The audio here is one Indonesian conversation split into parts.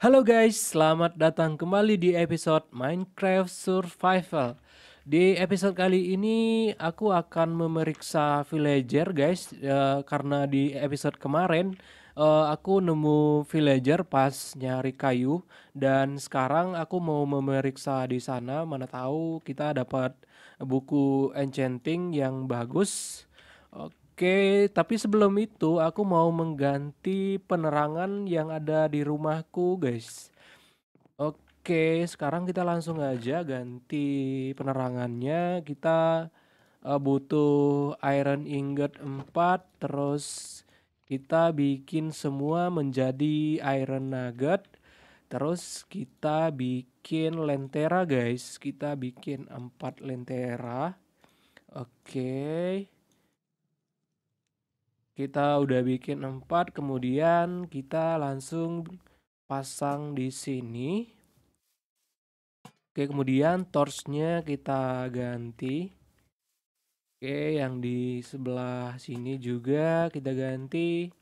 Halo guys, selamat datang kembali di episode Minecraft Survival. Di episode kali ini aku akan memeriksa villager guys uh, karena di episode kemarin uh, aku nemu villager pas nyari kayu dan sekarang aku mau memeriksa di sana mana tahu kita dapat buku enchanting yang bagus Oke, tapi sebelum itu aku mau mengganti penerangan yang ada di rumahku, guys. Oke, sekarang kita langsung aja ganti penerangannya. Kita uh, butuh iron ingot 4, terus kita bikin semua menjadi iron nugget. Terus kita bikin lentera, guys. Kita bikin 4 lentera. Oke. Okay kita udah bikin empat kemudian kita langsung pasang di sini oke kemudian torsnya kita ganti oke yang di sebelah sini juga kita ganti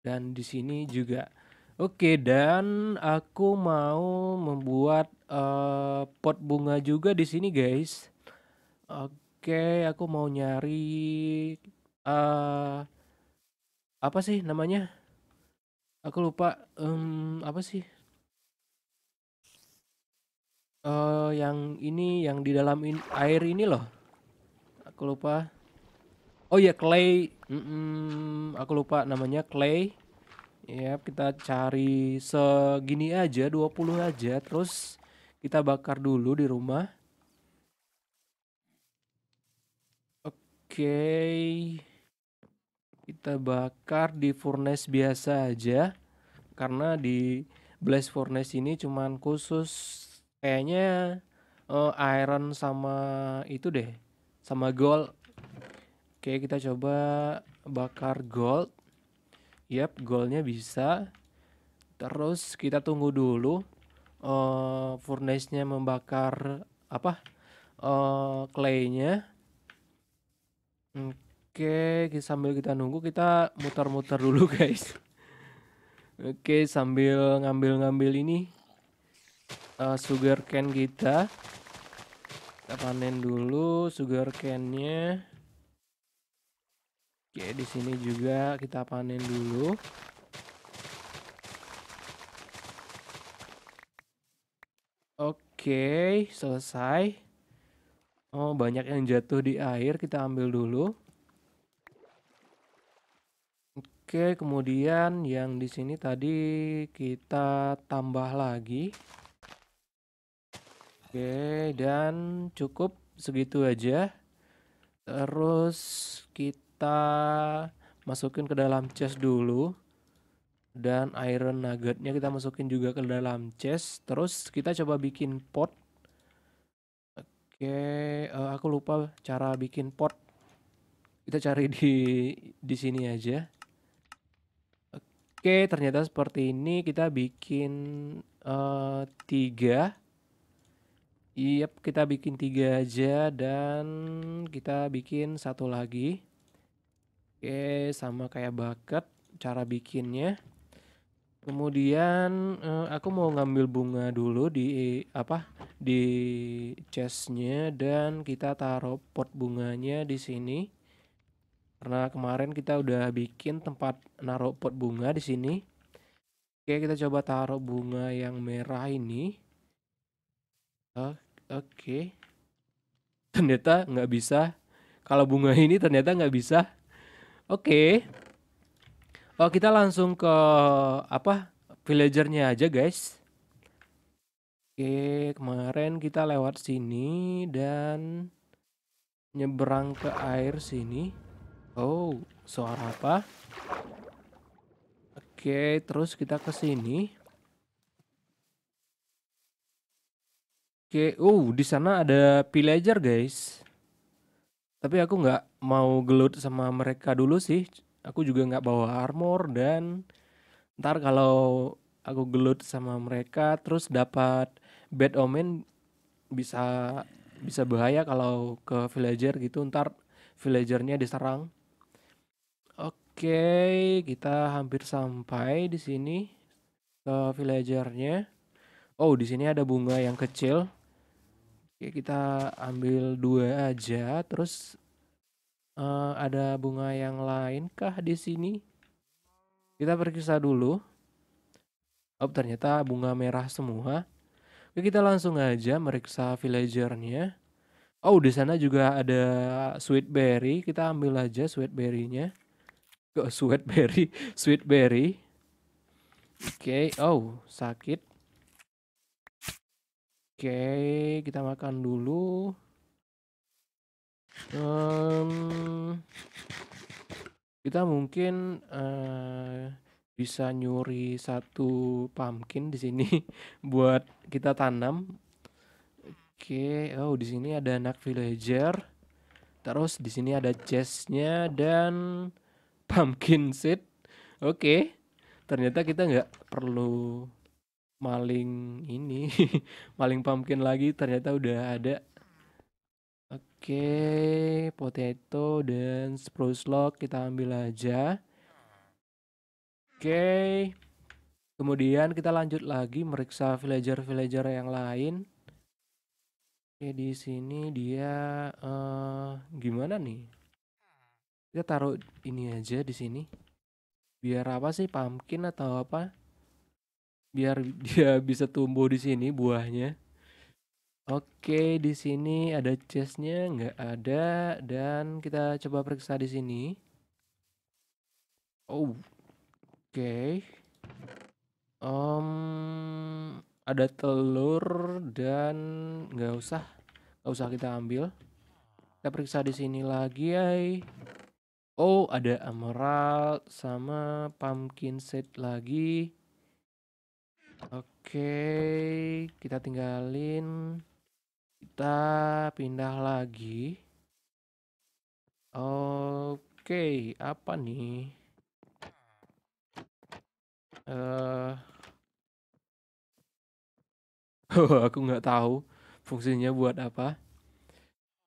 dan di sini juga oke dan aku mau membuat uh, pot bunga juga di sini guys oke aku mau nyari uh, apa sih namanya? Aku lupa um, apa sih? Uh, yang ini yang di dalam in air ini loh. Aku lupa. Oh ya clay. Mm -mm, aku lupa namanya clay. Ya, yep, kita cari segini aja 20 aja terus kita bakar dulu di rumah. Oke. Okay kita bakar di furnace biasa aja karena di blast furnace ini cuman khusus kayaknya uh, iron sama itu deh sama gold oke kita coba bakar gold yap goldnya bisa terus kita tunggu dulu uh, eh, furnace nya membakar apa uh, eh, clay nya Oke, sambil kita nunggu kita muter-muter dulu guys. Oke, sambil ngambil-ngambil ini uh, sugar cane kita. Kita panen dulu sugar cane-nya. Oke, di sini juga kita panen dulu. Oke, selesai. Oh, banyak yang jatuh di air, kita ambil dulu. Oke, kemudian yang di sini tadi kita tambah lagi. Oke, dan cukup segitu aja. Terus kita masukin ke dalam chest dulu. Dan iron nuggetnya kita masukin juga ke dalam chest. Terus kita coba bikin pot. Oke, eh, aku lupa cara bikin pot. Kita cari di di sini aja. Oke, ternyata seperti ini kita bikin uh, tiga. Yap, kita bikin tiga aja dan kita bikin satu lagi. Oke, sama kayak bucket cara bikinnya. Kemudian uh, aku mau ngambil bunga dulu di apa di chestnya dan kita taruh pot bunganya di sini karena kemarin kita udah bikin tempat naruh pot bunga di sini oke kita coba taruh bunga yang merah ini oh, oke okay. ternyata nggak bisa kalau bunga ini ternyata nggak bisa oke okay. oh kita langsung ke apa villagernya aja guys oke kemarin kita lewat sini dan nyebrang ke air sini Oh, suara apa? Oke, terus kita ke sini. Oke, oh di sana ada pillager guys. Tapi aku nggak mau gelut sama mereka dulu sih. Aku juga nggak bawa armor dan ntar kalau aku gelut sama mereka terus dapat bad omen bisa bisa bahaya kalau ke villager gitu ntar villagernya diserang Oke, kita hampir sampai di sini ke villagernya. Oh, di sini ada bunga yang kecil. Oke, kita ambil dua aja. Terus uh, ada bunga yang lain kah di sini? Kita periksa dulu. Oh, ternyata bunga merah semua. Oke, kita langsung aja meriksa villagernya. Oh, di sana juga ada sweet berry. Kita ambil aja sweet berry-nya. Oh, sweet berry? Sweet berry. Oke, okay. oh, sakit. Oke, okay, kita makan dulu. Um, kita mungkin uh, bisa nyuri satu pumpkin di sini buat kita tanam. Oke, okay. oh di sini ada anak villager. Terus di sini ada chestnya dan pumpkin seed oke okay. ternyata kita nggak perlu maling ini maling pumpkin lagi ternyata udah ada oke okay. potato dan spruce log kita ambil aja oke okay. kemudian kita lanjut lagi meriksa villager-villager yang lain oke di sini dia uh, gimana nih kita ya, taruh ini aja di sini biar apa sih pumpkin atau apa biar dia bisa tumbuh di sini buahnya Oke, di sini ada chestnya nggak ada dan kita coba periksa di sini. Oh, oke. Okay. Um, ada telur dan nggak usah, nggak usah kita ambil. Kita periksa di sini lagi, ay. Oh, ada emerald sama pumpkin seed lagi. Oke, okay, kita tinggalin. Kita pindah lagi. Oke, okay, apa nih? Eh, uh... aku nggak tahu fungsinya buat apa.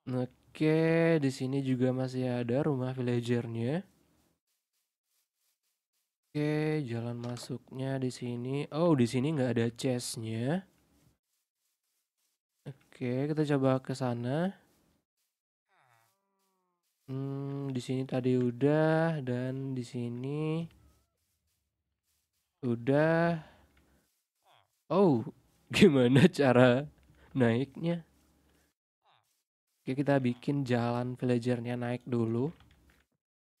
Oke. Oke, di sini juga masih ada rumah villagernya. Oke, jalan masuknya di sini. Oh, di sini nggak ada chestnya. Oke, kita coba ke sana. Hmm, di sini tadi udah dan di sini udah. Oh, gimana cara naiknya? Oke, kita bikin jalan villagernya naik dulu.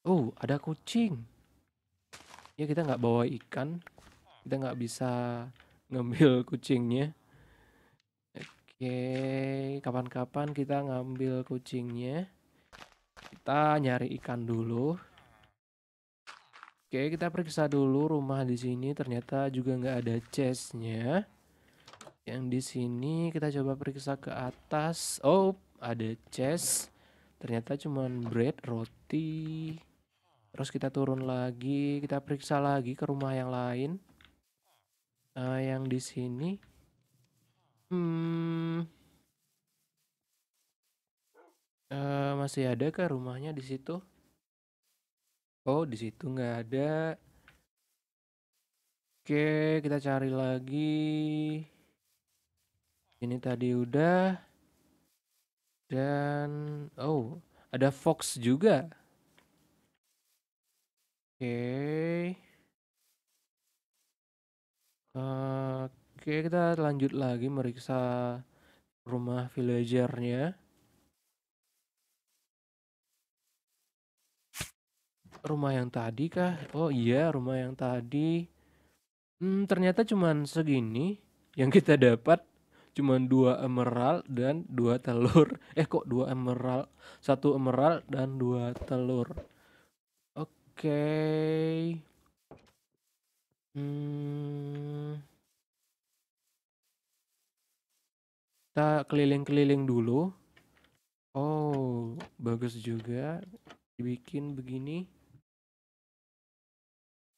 Oh, ada kucing. Ya, kita nggak bawa ikan. Kita nggak bisa ngambil kucingnya. Oke, kapan-kapan kita ngambil kucingnya. Kita nyari ikan dulu. Oke, kita periksa dulu rumah di sini. Ternyata juga nggak ada chestnya. Yang di sini kita coba periksa ke atas. Oh, ada chest ternyata cuman bread roti terus kita turun lagi kita periksa lagi ke rumah yang lain uh, yang di sini hmm uh, masih ada ke rumahnya di situ oh di situ nggak ada oke kita cari lagi ini tadi udah dan oh, ada Fox juga. Oke. Okay. Oke, okay, kita lanjut lagi meriksa rumah villagernya. Rumah yang tadi kah? Oh iya, rumah yang tadi. Hmm, ternyata cuman segini yang kita dapat cuman dua emerald dan dua telur eh kok dua emerald satu emerald dan dua telur oke okay. hmm. kita keliling-keliling dulu oh bagus juga dibikin begini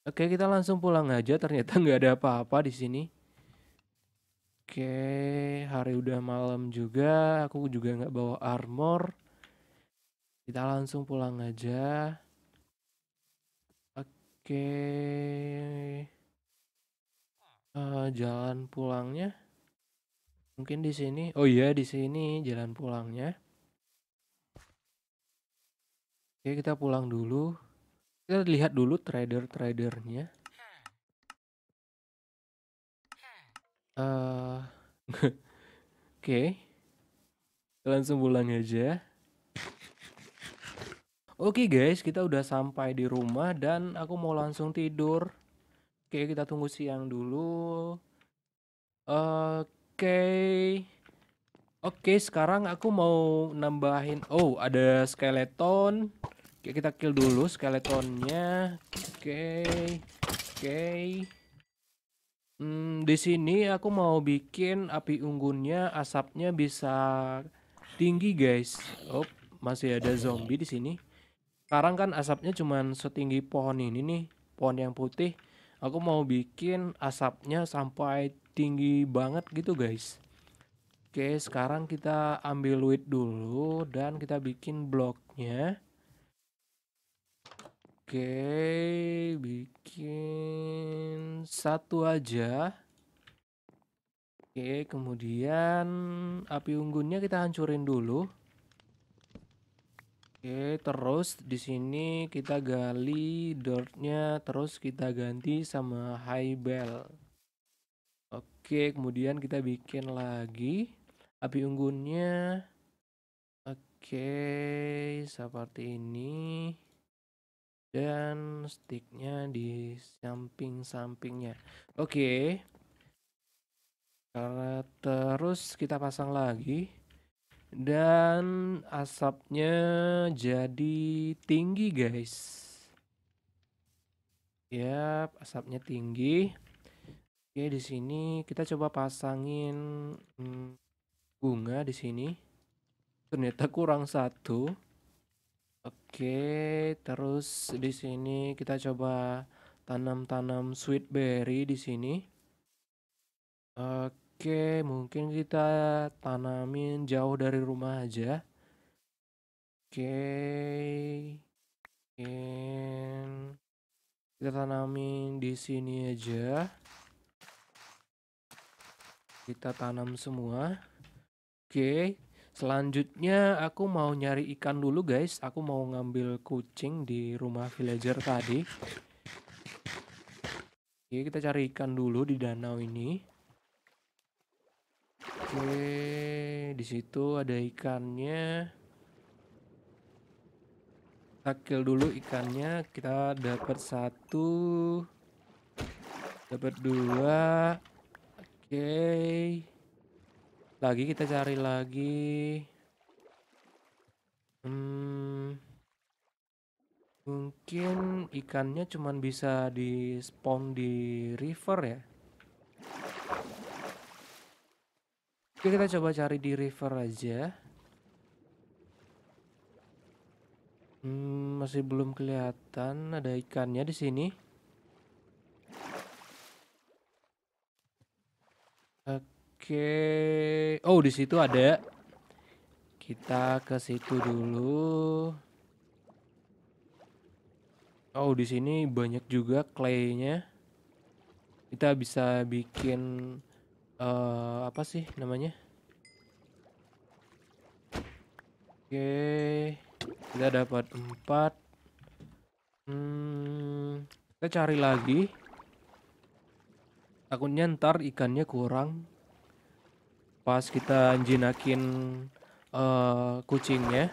Oke, kita langsung pulang aja. Ternyata nggak ada apa-apa di sini. Oke, hari udah malam juga. Aku juga nggak bawa armor. Kita langsung pulang aja. Oke. Uh, jalan pulangnya. Mungkin di sini. Oh iya, di sini jalan pulangnya. Oke, kita pulang dulu. Kita lihat dulu trader-tradernya. oke eh, oke. Langsung pulang aja. Oke guys, kita udah sampai di rumah dan aku mau langsung tidur. Oke, kita tunggu siang dulu. Oke. Oke, sekarang aku mau nambahin. Oh, ada skeleton. Oke, kita kill dulu skeletonnya. Oke. Oke. Hmm, di sini aku mau bikin api unggunnya asapnya bisa tinggi, guys. Oh, masih ada zombie di sini. Sekarang kan asapnya cuman setinggi pohon ini nih, pohon yang putih. Aku mau bikin asapnya sampai tinggi banget gitu, guys. Oke, sekarang kita ambil wheat dulu dan kita bikin bloknya. Oke, bikin satu aja. Oke, kemudian api unggunnya kita hancurin dulu. Oke, terus di sini kita gali dirtnya, terus kita ganti sama high bell. Oke, kemudian kita bikin lagi api unggunnya. Oke, seperti ini dan sticknya di samping-sampingnya oke okay. terus kita pasang lagi dan asapnya jadi tinggi guys ya yep, asapnya tinggi oke di sini kita coba pasangin hmm, bunga di sini ternyata kurang satu Oke, terus di sini kita coba tanam-tanam sweet berry di sini. Oke, mungkin kita tanamin jauh dari rumah aja. Oke. Mungkin kita tanamin di sini aja. Kita tanam semua. Oke, Selanjutnya aku mau nyari ikan dulu guys. Aku mau ngambil kucing di rumah villager tadi. Oke, kita cari ikan dulu di danau ini. Oke, di situ ada ikannya. Kita kill dulu ikannya. Kita dapat satu, dapat dua. Oke lagi kita cari lagi hmm, mungkin ikannya cuman bisa di spawn di river ya oke kita coba cari di river aja hmm, masih belum kelihatan ada ikannya di sini oke Oke. Oh, di situ ada. Kita ke situ dulu. Oh, di sini banyak juga clay Kita bisa bikin uh, apa sih namanya? Oke. Kita dapat empat. Hmm, kita cari lagi. Takutnya ntar ikannya kurang pas kita jinakin uh, kucingnya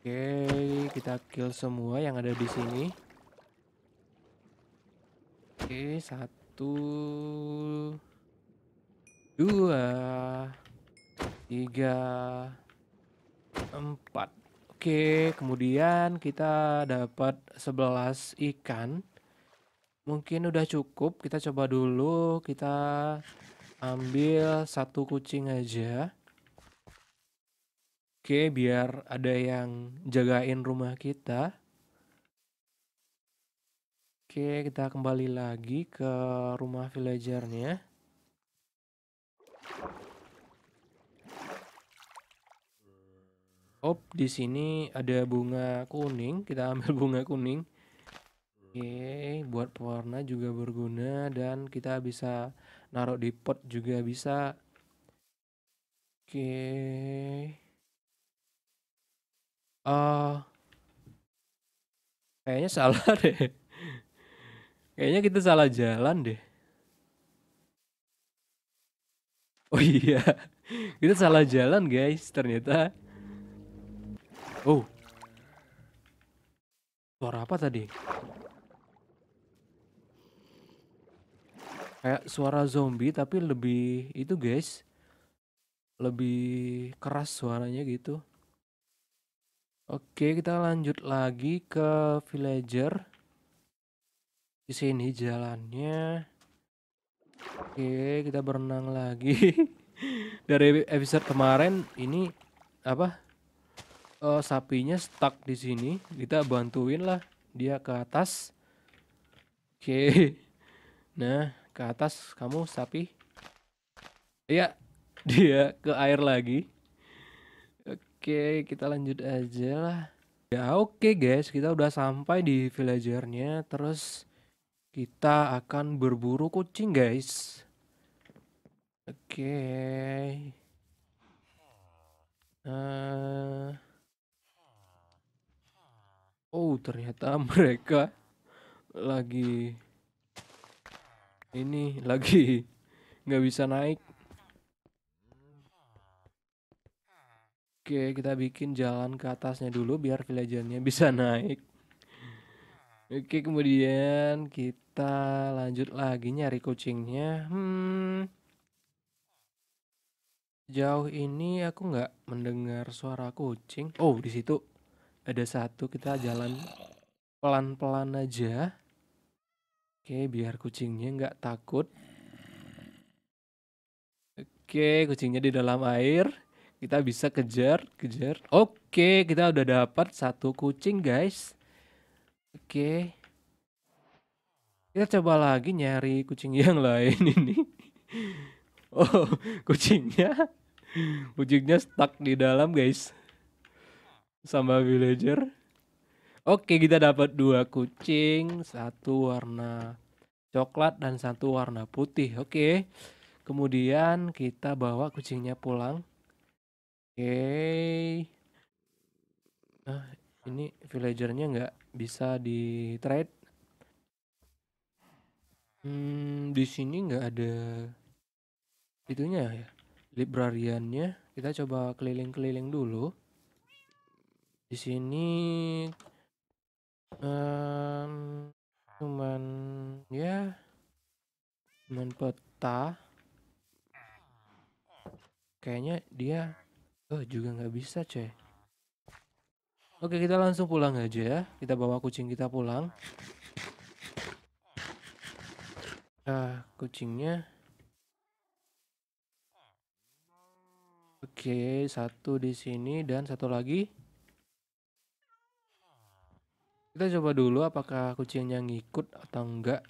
oke okay, kita kill semua yang ada di sini oke okay, satu dua tiga empat oke okay, kemudian kita dapat sebelas ikan mungkin udah cukup kita coba dulu kita ambil satu kucing aja oke biar ada yang jagain rumah kita oke kita kembali lagi ke rumah villagernya Op, di sini ada bunga kuning. Kita ambil bunga kuning. Oke, buat pewarna juga berguna dan kita bisa naruh di pot juga bisa oke okay. uh, eh, kayaknya salah deh kayaknya kita salah jalan deh Oh iya, kita salah jalan guys ternyata. Oh, suara apa tadi? kayak suara zombie tapi lebih itu guys lebih keras suaranya gitu oke kita lanjut lagi ke villager di sini jalannya oke kita berenang lagi dari episode kemarin ini apa uh, sapinya stuck di sini kita bantuin lah dia ke atas oke nah ke atas kamu sapi iya dia ke air lagi oke kita lanjut aja lah ya oke guys kita udah sampai di villagernya terus kita akan berburu kucing guys oke eh. oh ternyata mereka lagi ini lagi nggak bisa naik Oke, kita bikin jalan ke atasnya dulu biar villagernya bisa naik. Oke, kemudian kita lanjut lagi nyari kucingnya. Hmm. Jauh ini aku nggak mendengar suara kucing. Oh, di situ ada satu. Kita jalan pelan-pelan aja. Oke, biar kucingnya nggak takut. Oke, kucingnya di dalam air. Kita bisa kejar, kejar. Oke, kita udah dapat satu kucing, guys. Oke. Kita coba lagi nyari kucing yang lain ini. Oh, kucingnya. Kucingnya stuck di dalam, guys. Sama villager. Oke, kita dapat dua kucing, satu warna coklat dan satu warna putih. Oke. Kemudian kita bawa kucingnya pulang. Oke. Nah, ini villagernya nggak bisa di trade. Hmm, di sini nggak ada itunya ya librariannya kita coba keliling-keliling dulu di sini Um, cuman ya cuman peta kayaknya dia oh juga nggak bisa cuy oke kita langsung pulang aja ya kita bawa kucing kita pulang nah kucingnya oke satu di sini dan satu lagi kita coba dulu apakah kucingnya ngikut atau enggak.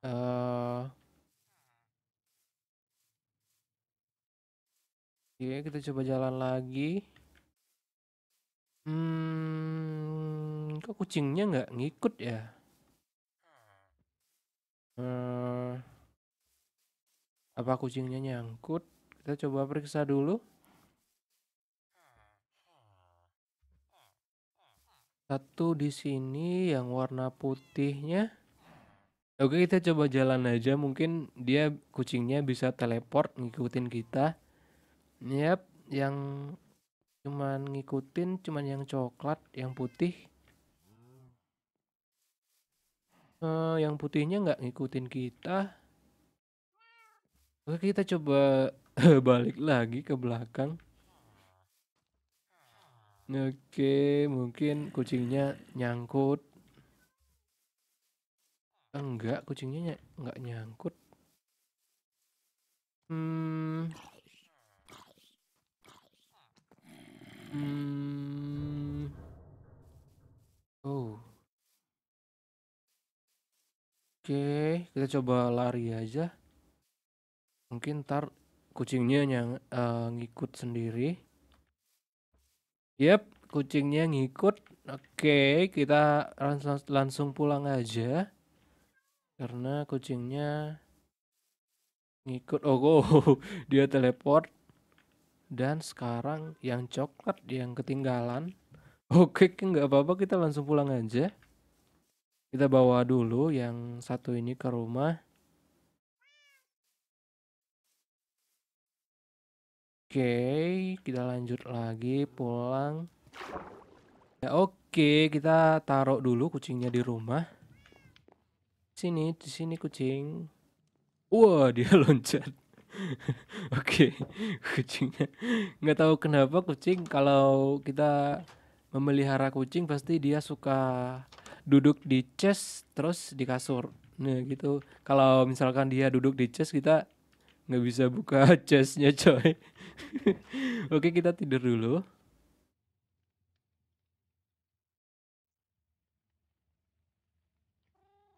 Uh, Oke, okay, kita coba jalan lagi. Hmm, kok kucingnya nggak ngikut ya? Hmm, apa kucingnya nyangkut? Kita coba periksa dulu. Satu di sini yang warna putihnya. Oke, kita coba jalan aja. Mungkin dia kucingnya bisa teleport ngikutin kita. Yap, yang cuman ngikutin cuman yang coklat, yang putih. Uh, yang putihnya nggak ngikutin kita. Oke, kita coba balik lagi ke belakang. Oke, mungkin kucingnya nyangkut. Ah, enggak, kucingnya ny enggak nyangkut. Hmm. Hmm. Oh. Oke, kita coba lari aja. Mungkin ntar kucingnya yang uh, eh, ngikut sendiri. Yap, kucingnya ngikut. Oke, kita langsung langsung pulang aja. Karena kucingnya ngikut. Oh, oh, dia teleport. Dan sekarang yang coklat yang ketinggalan. Oke, nggak apa-apa kita langsung pulang aja. Kita bawa dulu yang satu ini ke rumah. Oke, kita lanjut lagi pulang. Ya, oke, kita taruh dulu kucingnya di rumah. Sini, di sini kucing. Wah, dia loncat. oke, kucingnya. Nggak tahu kenapa kucing kalau kita memelihara kucing pasti dia suka duduk di chest terus di kasur. Nah, gitu. Kalau misalkan dia duduk di chest kita nggak bisa buka chestnya coy. Oke, kita tidur dulu.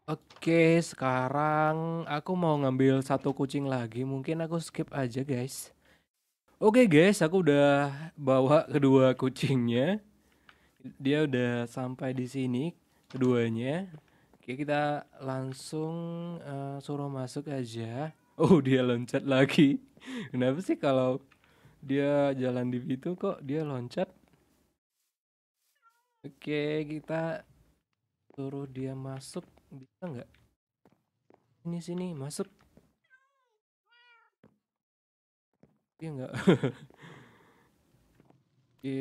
Oke, sekarang aku mau ngambil satu kucing lagi. Mungkin aku skip aja, guys. Oke, guys, aku udah bawa kedua kucingnya. Dia udah sampai di sini keduanya. Oke, kita langsung uh, suruh masuk aja. Oh, dia loncat lagi. Kenapa sih kalau dia jalan di situ kok dia loncat oke kita suruh dia masuk bisa nggak ini sini masuk dia nggak oke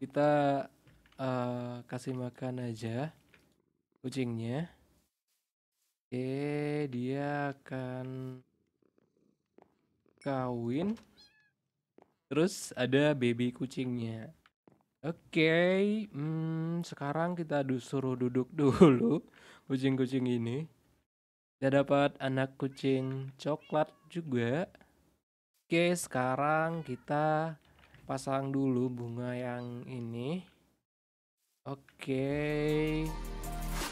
kita uh, kasih makan aja kucingnya oke dia akan kawin Terus ada baby kucingnya. Oke, hmm, sekarang kita disuruh duduk dulu kucing-kucing ini. Kita dapat anak kucing coklat juga. Oke, sekarang kita pasang dulu bunga yang ini. Oke.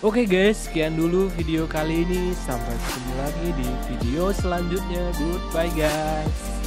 Oke guys, sekian dulu video kali ini. Sampai ketemu lagi di video selanjutnya. Goodbye guys.